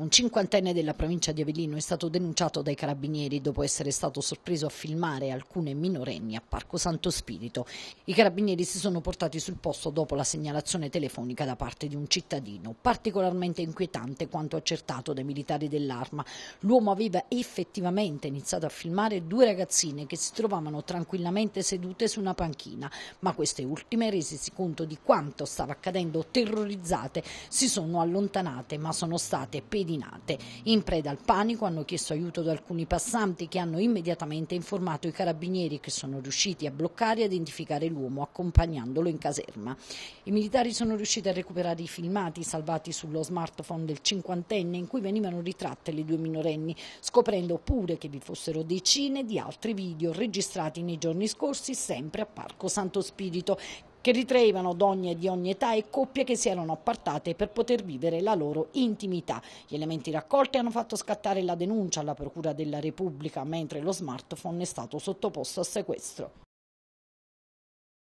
Un cinquantenne della provincia di Avellino è stato denunciato dai carabinieri dopo essere stato sorpreso a filmare alcune minorenni a Parco Santo Spirito. I carabinieri si sono portati sul posto dopo la segnalazione telefonica da parte di un cittadino, particolarmente inquietante quanto accertato dai militari dell'arma. L'uomo aveva effettivamente iniziato a filmare due ragazzine che si trovavano tranquillamente sedute su una panchina, ma queste ultime, resesi conto di quanto stava accadendo, terrorizzate, si sono allontanate ma sono state pedinate pedinate. In preda al panico hanno chiesto aiuto ad alcuni passanti che hanno immediatamente informato i carabinieri che sono riusciti a bloccare e identificare l'uomo accompagnandolo in caserma. I militari sono riusciti a recuperare i filmati salvati sullo smartphone del cinquantenne in cui venivano ritratte le due minorenni, scoprendo pure che vi fossero decine di altri video registrati nei giorni scorsi sempre a Parco Santo Spirito che ritraevano donne di ogni età e coppie che si erano appartate per poter vivere la loro intimità. Gli elementi raccolti hanno fatto scattare la denuncia alla Procura della Repubblica, mentre lo smartphone è stato sottoposto a sequestro.